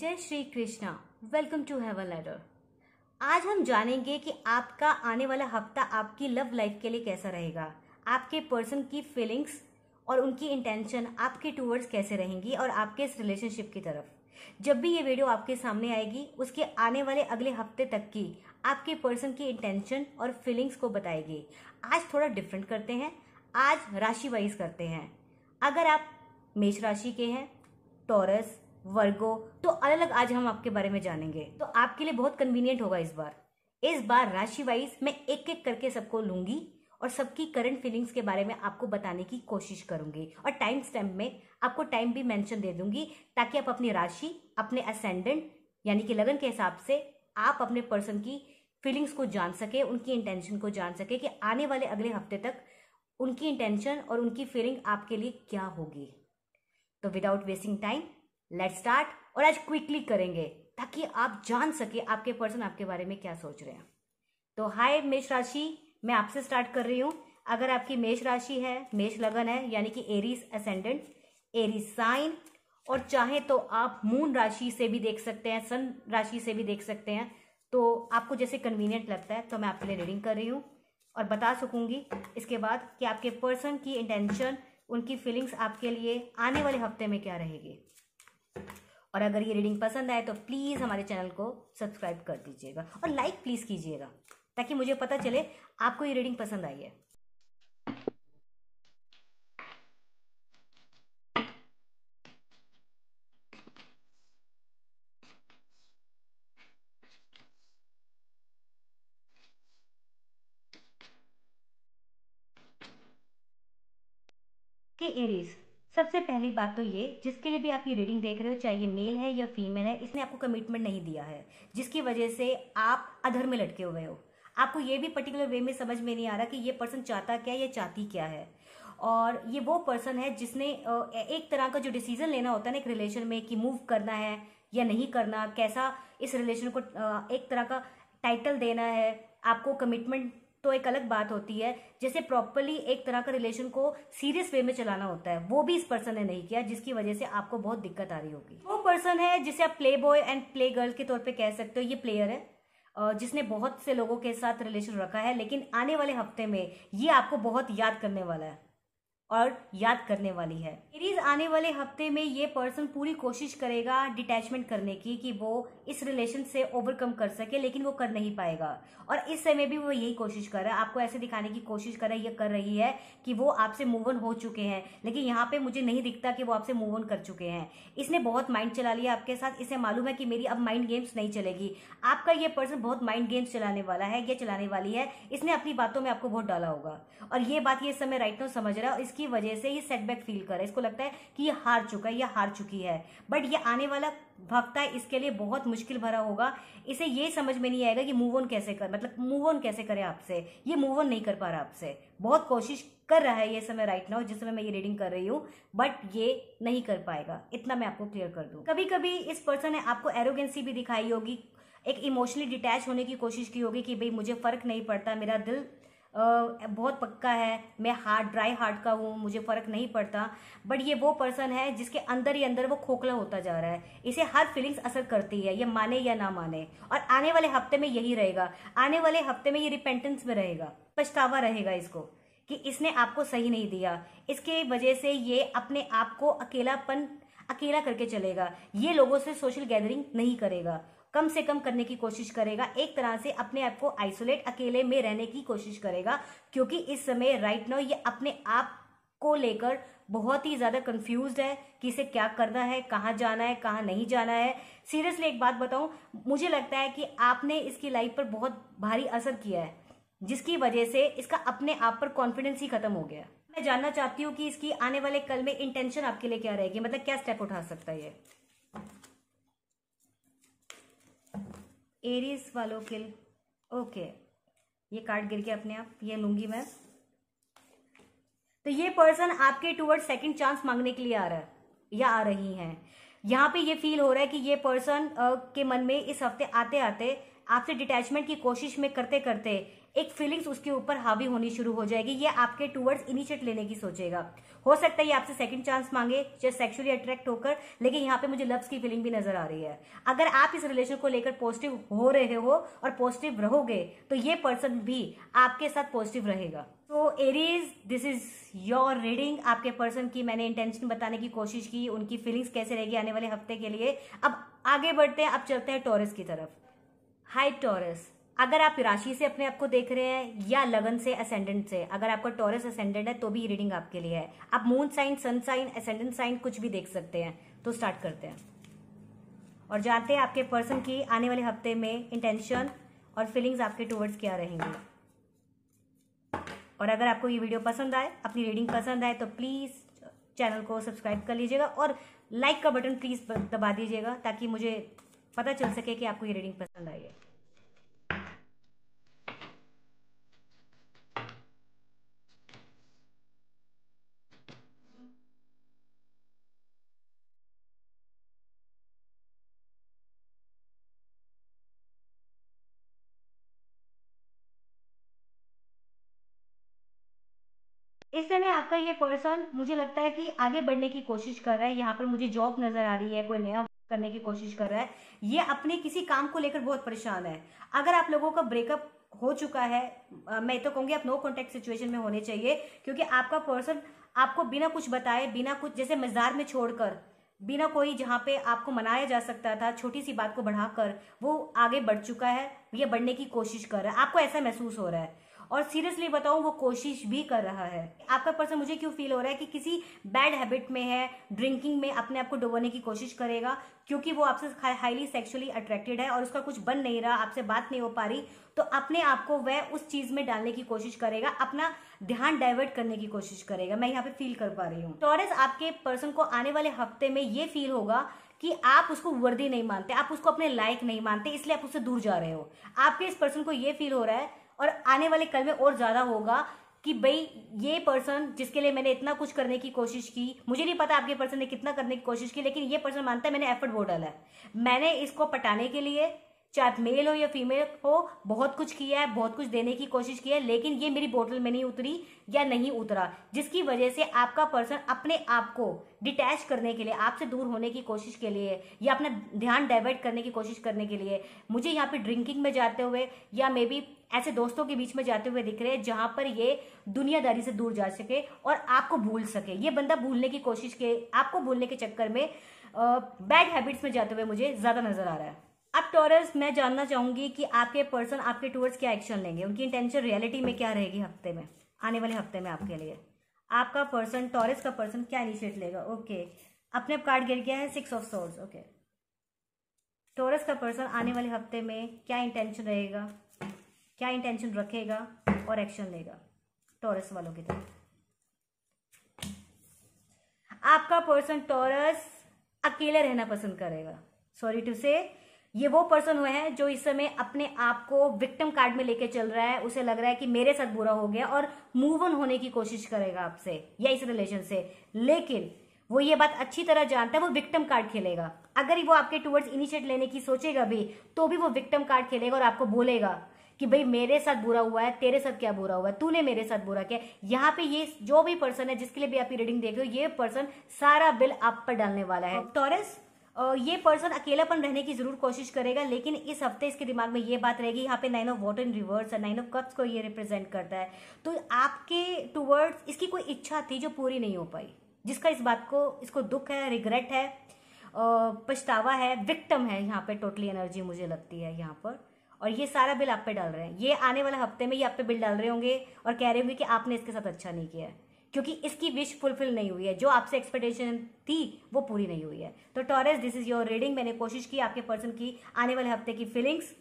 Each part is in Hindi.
जय Shri Krishna welcome to have a letter आज हम जानेंगे कि आपका आने वाला हफ्ता आपकी लव लाइफ के लिए कैसा रहेगा आपके पर्सन की फीलिंग्स और उनकी इंटेंशन आपके टूवर्ड्स कैसे रहेंगी और आपके इस रिलेशनशिप की तरफ जब भी ये वीडियो आपके सामने आएगी उसके आने वाले अगले हफ्ते तक की आपके पर्सन की इंटेंशन और फीलिंग्स को बताएगी आज थोड़ा डिफरेंट करते हैं आज राशि वाइज करते हैं अगर आप मेष राशि के हैं टॉरस वर्गो तो अलग अलग आज हम आपके बारे में जानेंगे तो आपके लिए बहुत कन्वीनियंट होगा इस बार इस बार राशि वाइज मैं एक एक करके सबको लूंगी और सबकी करंट फीलिंग्स के बारे में आपको बताने की कोशिश करूंगी और टाइम स्टैम्प में आपको टाइम भी मेंशन दे दूंगी ताकि आप अपनी राशि अपने असेंडेंट यानी कि लगन के हिसाब से आप अपने पर्सन की फीलिंग्स को जान सके उनकी इंटेंशन को जान सके कि आने वाले अगले हफ्ते तक उनकी इंटेंशन और उनकी फीलिंग आपके लिए क्या होगी तो without wasting time let start और आज क्विकली करेंगे ताकि आप जान सके आपके पर्सन आपके बारे में क्या सोच रहे हैं तो हाय मेष राशि मैं आपसे स्टार्ट कर रही हूँ अगर आपकी मेष राशि है मेष लगन है यानी कि एरीज असेंडेंट एरीज साइन और चाहे तो आप मून राशि से भी देख सकते हैं सन राशि से भी देख सकते हैं तो आपको जैसे कन्वीनियंट लगता है तो मैं आपके लिए रीडिंग कर रही हूँ और बता सकूंगी इसके बाद कि आपके पर्सन की इंटेंशन उनकी फीलिंग्स आपके लिए आने वाले हफ्ते में क्या रहेगी और अगर ये रीडिंग पसंद आए तो प्लीज़ हमारे चैनल को सब्सक्राइब कर दीजिएगा और लाइक प्लीज़ कीजिएगा ताकि मुझे पता चले आपको ये रीडिंग पसंद आई है एरीज़ सबसे पहली बात तो ये जिसके लिए भी आप ये रीडिंग देख रहे हो चाहे ये मेल है या फीमेल है इसने आपको कमिटमेंट नहीं दिया है जिसकी वजह से आप अधर में लटके हुए हो आपको ये भी पर्टिकुलर वे में समझ में नहीं आ रहा कि ये पर्सन चाहता क्या या चाहती क्या है और ये वो पर्सन है जिसने एक तरह का जो डिसीजन लेना होता है ना एक रिलेशन में कि मूव करना है या नहीं करना कैसा इस रिलेशन को एक तरह का टाइटल देना है आपको कमिटमेंट तो एक अलग बात होती है जैसे प्रॉपरली एक तरह का रिलेशन को सीरियस वे में चलाना होता है वो भी इस पर्सन ने नहीं किया जिसकी वजह से आपको बहुत दिक्कत आ रही होगी वो पर्सन है जिसे आप play boy and play girl के तौर पर कह सकते हो ये प्लेयर है जिसने बहुत से लोगों के साथ रिलेशन रखा है लेकिन आने वाले हफ्ते में ये आपको बहुत याद करने वाला है और याद करने वाली है एरीज आने वाले हफ्ते में ये पर्सन पूरी कोशिश करेगा डिटैचमेंट करने की कि वो इस रिलेशन से ओवरकम कर सके लेकिन वो कर नहीं पाएगा और इस समय भी वो यही कोशिश कर रहा है आपको ऐसे दिखाने की कोशिश कर रही कर रही है कि वो आपसे मूव ऑन हो चुके हैं लेकिन यहाँ पे मुझे नहीं दिखता कि वो आपसे मूव ऑन कर चुके हैं इसने बहुत माइंड चला लिया आपके साथ इसे मालूम है कि मेरी अब माइंड गेम्स नहीं चलेगी आपका ये पर्सन बहुत माइंड गेम्स चलाने वाला है या चलाने वाली है इसने अपनी बातों में आपको बहुत डाला होगा और ये बात ये समय राइट नो समझ रहा है और इसकी इसकी वजह से ये सेटबैक फील कर रहा है इसको लगता है कि ये हार चुका है या हार चुकी है बट ये आने वाला वक्त है इसके लिए बहुत मुश्किल भरा होगा इसे ये समझ में नहीं आएगा कि मूव ऑन कैसे कर मतलब मूव ऑन कैसे करें आपसे ये मूव ऑन नहीं कर पा रहा आपसे बहुत कोशिश कर रहा है ये समय राइट नाउ जिस समय मैं ये रीडिंग कर रही हूँ बट ये नहीं कर पाएगा इतना मैं आपको क्लियर कर दूँ कभी कभी इस पर्सन ने आपको एरोगेंसी भी दिखाई होगी एक इमोशनली डिटैच होने की कोशिश की होगी कि भाई मुझे फर्क नहीं पड़ता मेरा दिल बहुत पक्का है मैं हार्ड ड्राई हार्ट का हूँ मुझे फ़र्क नहीं पड़ता बट ये वो पर्सन है जिसके अंदर ही अंदर वो खोखला होता जा रहा है इसे हर फीलिंग्स असर करती है ये माने या ना माने और आने वाले हफ्ते में यही रहेगा आने वाले हफ्ते में ये रिपेंटेंस में रहेगा पछतावा रहेगा इसको कि इसने आपको सही नहीं दिया इसके वजह से ये अपने आप को अकेलापन अकेला करके चलेगा ये लोगों से सोशल गैदरिंग नहीं करेगा कम से कम करने की कोशिश करेगा एक तरह से अपने आप को आइसोलेट अकेले में रहने की कोशिश करेगा क्योंकि इस समय राइट नाउ ये अपने आप को लेकर बहुत ही ज़्यादा कंफ्यूज है कि इसे क्या करना है कहाँ जाना है कहाँ नहीं जाना है सीरियसली एक बात बताऊं मुझे लगता है कि आपने इसकी लाइफ पर बहुत भारी असर किया है जिसकी वजह से इसका अपने आप पर कॉन्फिडेंस ही खत्म हो गया मैं जानना चाहती हूँ कि इसकी आने वाले कल में इंटेंशन आपके लिए क्या रहेगी मतलब क्या स्टेप उठा सकता है ये एरीज वालो किल ओके ये कार्ड गिर गया अपने आप ये लूंगी मैं तो ये पर्सन आपके टूवर्ड सेकंड चांस मांगने के लिए आ रहा है या आ रही हैं यहाँ पे ये फील हो रहा है कि ये पर्सन के मन में इस हफ्ते आते आते आपसे डिटैचमेंट की कोशिश में करते करते एक फीलिंग्स उसके ऊपर हावी होनी शुरू हो जाएगी ये आपके टूवर्ड्स इनिशिएट लेने की सोचेगा हो सकता है ये आपसे सेकंड चांस मांगे जस्ट सेक्सुअली अट्रैक्ट होकर लेकिन यहाँ पे मुझे लव्स की फीलिंग भी नजर आ रही है अगर आप इस रिलेशन को लेकर पॉजिटिव हो रहे हो और पॉजिटिव रहोगे तो ये पर्सन भी आपके साथ पॉजिटिव रहेगा तो Aries this is your reading आपके पर्सन की मैंने इंटेंशन बताने की कोशिश की उनकी फीलिंग्स कैसे रहेगी आने वाले हफ्ते के लिए अब आगे बढ़ते हैं अब चलते हैं टोरिस की तरफ हाई टॉरस अगर आप राशि से अपने आप को देख रहे हैं या लगन से असेंडेंट से अगर आपका टॉरस असेंडेंट है तो भी रीडिंग आपके लिए है आप moon sign sun sign ascendant sign कुछ भी देख सकते हैं तो स्टार्ट करते हैं और जानते हैं आपके पर्सन की आने वाले हफ्ते में इंटेंशन और फीलिंग्स आपके टूवर्ड्स क्या रहेंगे और अगर आपको ये वीडियो पसंद आए अपनी रीडिंग पसंद आए तो प्लीज़ चैनल को सब्सक्राइब कर लीजिएगा और लाइक का बटन प्लीज़ दबा दीजिएगा ताकि मुझे पता चल सके कि आपको ये रीडिंग पसंद आई है इससे में आपका ये पर्सन मुझे लगता है कि आगे बढ़ने की कोशिश कर रहा है यहाँ पर मुझे जॉब नज़र आ रही है कोई नया करने की कोशिश कर रहा है ये अपने किसी काम को लेकर बहुत परेशान है अगर आप लोगों का ब्रेकअप हो चुका है मैं तो कहूंगी आप नो कॉन्टेक्ट सिचुएशन में होने चाहिए क्योंकि आपका पर्सन आपको बिना कुछ बताए बिना कुछ जैसे मजार में छोड़कर बिना कोई जहाँ पे आपको मनाया जा सकता था छोटी सी बात को बढ़ाकर वो आगे बढ़ चुका है या बढ़ने की कोशिश कर रहा है आपको ऐसा महसूस हो रहा है और सीरियसली बताऊं वो कोशिश भी कर रहा है आपका पर्सन मुझे क्यों फील हो रहा है कि किसी बैड हैबिट में है ड्रिंकिंग में अपने आप को डुबोने की कोशिश करेगा क्योंकि वो आपसे हाईली सेक्सुअली अट्रैक्टेड है और उसका कुछ बन नहीं रहा आपसे बात नहीं हो पा रही तो अपने आप को वह उस चीज में डालने की कोशिश करेगा अपना ध्यान डाइवर्ट करने की कोशिश करेगा मैं यहाँ पे फील कर पा रही हूँ टॉरस तो आपके पर्सन को आने वाले हफ्ते में ये फील होगा कि आप उसको वर्दी नहीं मानते आप उसको अपने लायक नहीं मानते इसलिए आप उससे दूर जा रहे हो आपके इस पर्सन को ये फील हो रहा है और आने वाले कल में और ज़्यादा होगा कि भाई ये पर्सन जिसके लिए मैंने इतना कुछ करने की कोशिश की मुझे नहीं पता आपके पर्सन ने कितना करने की कोशिश की लेकिन ये पर्सन मानता है मैंने एफर्ट बहुत डाला है मैंने इसको पटाने के लिए चाहे मेल हो या फीमेल हो बहुत कुछ किया है बहुत कुछ देने की कोशिश की है लेकिन ये मेरी बोतल में नहीं उतरी या नहीं उतरा जिसकी वजह से आपका पर्सन अपने आप को डिटैच करने के लिए आपसे दूर होने की कोशिश के लिए या अपना ध्यान डाइवर्ट करने की कोशिश करने के लिए मुझे यहाँ पे ड्रिंकिंग में जाते हुए या मे बी ऐसे दोस्तों के बीच में जाते हुए दिख रहे हैं जहां पर ये दुनियादारी से दूर जा सके और आपको भूल सके ये बंदा भूलने की कोशिश के आपको भूलने के चक्कर में बैड हैबिट्स में जाते हुए मुझे ज्यादा नजर आ रहा है अब टॉरस मैं जानना चाहूंगी कि आपके पर्सन आपके टूअर्स क्या एक्शन लेंगे उनकी इंटेंशन रियलिटी में क्या रहेगी हफ्ते में आने वाले हफ्ते में आपके लिए आपका पर्सन टॉरस का पर्सन क्या इनिशिएट लेगा ओके अपने आप कार्ड गिर गया है six of swords okay Taurus का पर्सन आने वाले हफ्ते में क्या इंटेंशन रहेगा क्या इंटेंशन रखेगा और एक्शन लेगा टॉरस वालों की तरफ आपका पर्सन टॉरस अकेले रहना पसंद करेगा सॉरी टू से ये वो पर्सन हुए हैं जो इस समय अपने आप को विक्टिम कार्ड में लेके चल रहा है उसे लग रहा है कि मेरे साथ बुरा हो गया और मूव ऑन होने की कोशिश करेगा आपसे या इस रिलेशन से लेकिन वो ये बात अच्छी तरह जानता है वो विक्टिम कार्ड खेलेगा अगर वो आपके टूवर्ड्स इनिशिएट लेने की सोचेगा भी तो भी वो विक्टिम कार्ड खेलेगा और आपको बोलेगा कि भाई मेरे साथ बुरा हुआ है तेरे साथ क्या बुरा हुआ है तूने मेरे साथ बुरा किया यहाँ पे ये जो भी पर्सन है जिसके लिए भी आप ये रीडिंग देख रहे हो ये पर्सन सारा बिल आप पर डालने वाला है टॉरस ये पर्सन अकेलापन रहने की जरूर कोशिश करेगा लेकिन इस हफ्ते इसके दिमाग में ये बात रहेगी यहाँ पे nine of water in reverse है नाइन ऑफ कप्स को ये रिप्रेजेंट करता है तो आपके टूवर्ड्स इसकी कोई इच्छा थी जो पूरी नहीं हो पाई जिसका इस बात को इसको दुख है रिग्रेट है पछतावा है विक्टम है यहाँ पे टोटली एनर्जी मुझे लगती है यहाँ पर और ये सारा बिल आप पे डाल रहे हैं ये आने वाले हफ्ते में ये आप पे बिल डाल रहे होंगे और कह रहे होंगे कि आपने इसके साथ अच्छा नहीं किया है क्योंकि इसकी विश फुलफिल नहीं हुई है जो आपसे एक्सपेक्टेशन थी वो पूरी नहीं हुई है तो टॉरेस दिस इज योर रीडिंग मैंने कोशिश की आपके पर्सन की आने वाले हफ्ते की फीलिंग्स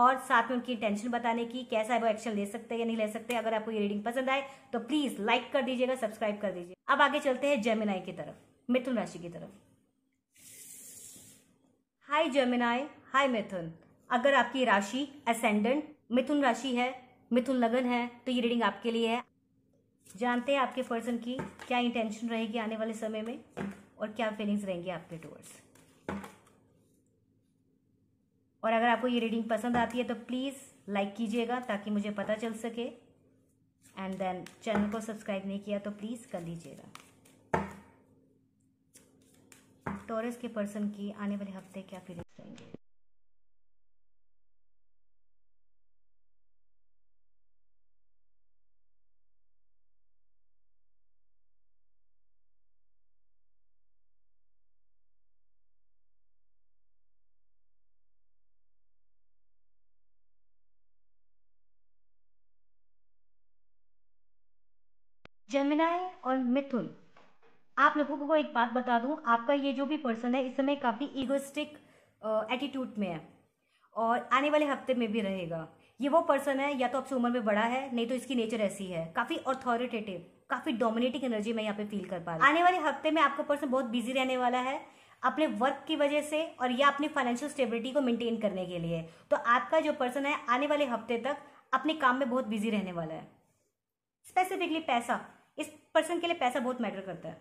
और साथ में उनकी इंटेंशन बताने की कैसा है वो एक्शन ले सकते हैं या नहीं ले सकते अगर आपको ये रीडिंग पसंद आए तो प्लीज लाइक कर दीजिएगा सब्सक्राइब कर दीजिए अब आगे चलते हैं जेमिनाई की तरफ मिथुन राशि की तरफ हाय जेमिनाई हाय मिथुन अगर आपकी राशि असेंडेंट मिथुन राशि है मिथुन लगन है तो ये रीडिंग आपके लिए है जानते हैं आपके पर्सन की क्या इंटेंशन रहेगी आने वाले समय में और क्या फीलिंग्स रहेंगी आपके टूवर्ड्स और अगर आपको ये रीडिंग पसंद आती है तो प्लीज़ लाइक कीजिएगा ताकि मुझे पता चल सके एंड देन चैनल को सब्सक्राइब नहीं किया तो प्लीज़ कर लीजिएगा टोरस के पर्सन की आने वाले हफ्ते क्या फीलिंग्स रहेंगे जेमिनाय और मिथुन आप लोगों को एक बात बता दूं आपका ये जो भी पर्सन है इस समय काफ़ी ईगोस्टिक एटीट्यूड में है और आने वाले हफ्ते में भी रहेगा ये वो पर्सन है या तो आपसे उम्र में बड़ा है नहीं तो इसकी नेचर ऐसी है काफ़ी अथॉरिटेटिव काफ़ी डोमिनेटिंग एनर्जी मैं यहाँ पे फील कर पा रहा आने वाले हफ्ते में आपका पर्सन बहुत बिजी रहने वाला है अपने वर्क की वजह से और या अपनी फाइनेंशियल स्टेबिलिटी को मेंटेन करने के लिए तो आपका जो पर्सन है आने वाले हफ्ते तक अपने काम में बहुत बिजी रहने वाला है स्पेसिफिकली पैसा इस पर्सन के लिए पैसा बहुत मैटर करता है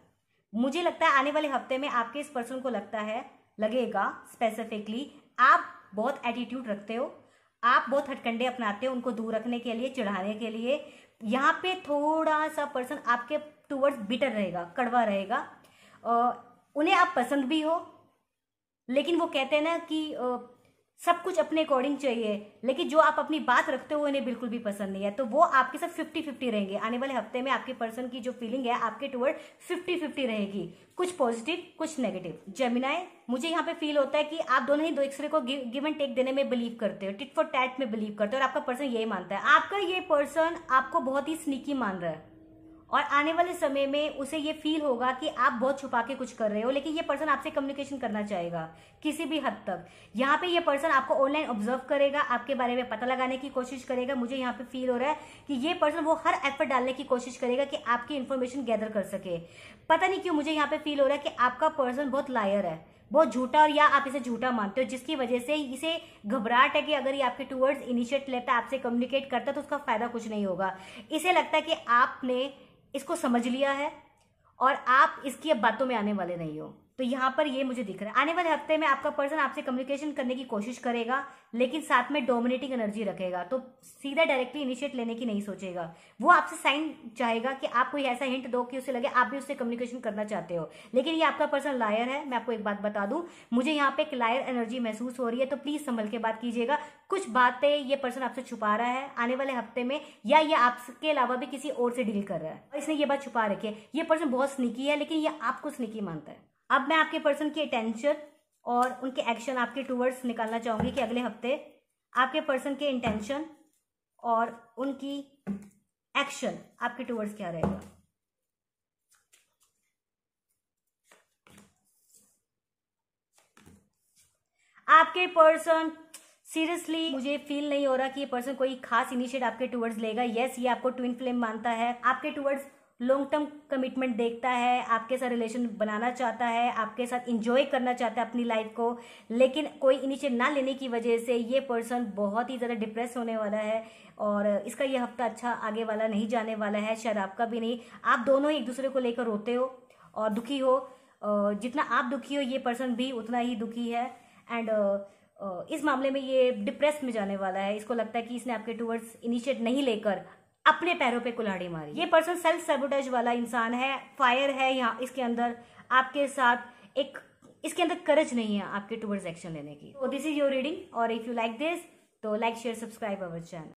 मुझे लगता है आने वाले हफ्ते में आपके इस पर्सन को लगता है लगेगा स्पेसिफिकली आप बहुत एटीट्यूड रखते हो आप बहुत हटकंडे अपनाते हो उनको दूर रखने के लिए चिढ़ाने के लिए यहाँ पे थोड़ा सा पर्सन आपके टूवर्ड्स बिटर रहेगा कड़वा रहेगा उन्हें आप पसंद भी हो लेकिन वो कहते हैं ना कि सब कुछ अपने अकॉर्डिंग चाहिए लेकिन जो आप अपनी बात रखते हो इन्हें बिल्कुल भी पसंद नहीं है तो वो आपके साथ फिफ्टी फिफ्टी रहेंगे आने वाले हफ्ते में आपके पर्सन की जो फीलिंग है आपके टूवर्ड फिफ्टी फिफ्टी रहेगी कुछ पॉजिटिव कुछ नेगेटिव जमिनाए मुझे यहाँ पे फील होता है कि आप दोनों ही दो एक दूसरे को गिव एंड टेक देने में बिलीव करते हो टिट फॉर टैट में बिलीव करते हो और आपका पर्सन यही मानता है आपका ये पर्सन आपको बहुत ही स्निकी मान रहा है और आने वाले समय में उसे ये फील होगा कि आप बहुत छुपा के कुछ कर रहे हो लेकिन ये पर्सन आपसे कम्युनिकेशन करना चाहेगा किसी भी हद तक यहाँ पे ये पर्सन आपको ऑनलाइन ऑब्जर्व करेगा आपके बारे में पता लगाने की कोशिश करेगा मुझे यहाँ पे फील हो रहा है कि ये पर्सन वो हर एफर्ट डालने की कोशिश करेगा कि आपकी इन्फॉर्मेशन गैदर कर सके पता नहीं क्यों मुझे यहाँ पे फील हो रहा है कि आपका पर्सन बहुत लायर है बहुत झूठा और या आप इसे झूठा मानते हो जिसकी वजह से इसे घबराहट है कि अगर ये आपके टूवर्ड्स इनिशिएट लेता आपसे कम्युनिकेट करता तो उसका फायदा कुछ नहीं होगा इसे लगता है कि आपने इसको समझ लिया है और आप इसकी अब बातों में आने वाले नहीं हो तो यहाँ पर ये मुझे दिख रहा है आने वाले हफ्ते में आपका पर्सन आपसे कम्युनिकेशन करने की कोशिश करेगा लेकिन साथ में डोमिनेटिंग एनर्जी रखेगा तो सीधा डायरेक्टली इनिशिएट लेने की नहीं सोचेगा वो आपसे साइन चाहेगा कि आप कोई ऐसा हिंट दो कि उसे लगे आप भी उससे कम्युनिकेशन करना चाहते हो लेकिन ये आपका पर्सन लायर है मैं आपको एक बात बता दूं मुझे यहाँ पे एक लायर एनर्जी महसूस हो रही है तो प्लीज संभल के बात कीजिएगा कुछ बातें ये पर्सन आपसे छुपा रहा है आने वाले हफ्ते में या ये आपके अलावा भी किसी और से डील कर रहा है और इसने ये बात छुपा रखी है ये पर्सन बहुत स्निकी है लेकिन ये आपको स्निकी मानता है अब मैं आपके पर्सन की अटेंशन और उनके एक्शन आपके टूवर्ड्स निकालना चाहूँगी कि अगले हफ्ते आपके पर्सन के इंटेंशन और उनकी एक्शन आपके टूवर्ड्स क्या रहेगा आपके पर्सन सीरियसली मुझे फील नहीं हो रहा कि ये पर्सन कोई खास इनिशिएट आपके टूवर्ड्स लेगा यस yes, ये आपको ट्विन फ्लेम मानता है आपके टूवर्ड्स लॉन्ग टर्म कमिटमेंट देखता है आपके साथ रिलेशन बनाना चाहता है आपके साथ इंजॉय करना चाहता है अपनी लाइफ को लेकिन कोई इनिशिएट ना लेने की वजह से ये पर्सन बहुत ही ज़्यादा डिप्रेस होने वाला है और इसका ये हफ्ता अच्छा आगे वाला नहीं जाने वाला है शायद आपका भी नहीं आप दोनों एक दूसरे को लेकर रोते हो और दुखी हो जितना आप दुखी हो ये पर्सन भी उतना ही दुखी है एंड इस मामले में ये डिप्रेस में जाने वाला है इसको लगता है कि इसने आपके टूवर्ड्स इनिशिएट नहीं लेकर अपने पैरों पे कुल्हाड़ी मारी ये पर्सन सेल्फ सेबोटेज वाला इंसान है फायर है यहाँ इसके अंदर आपके साथ एक इसके अंदर करज नहीं है आपके टूवर्ड्स एक्शन लेने की दिस इज योर रीडिंग और इफ यू लाइक दिस तो like share subscribe our channel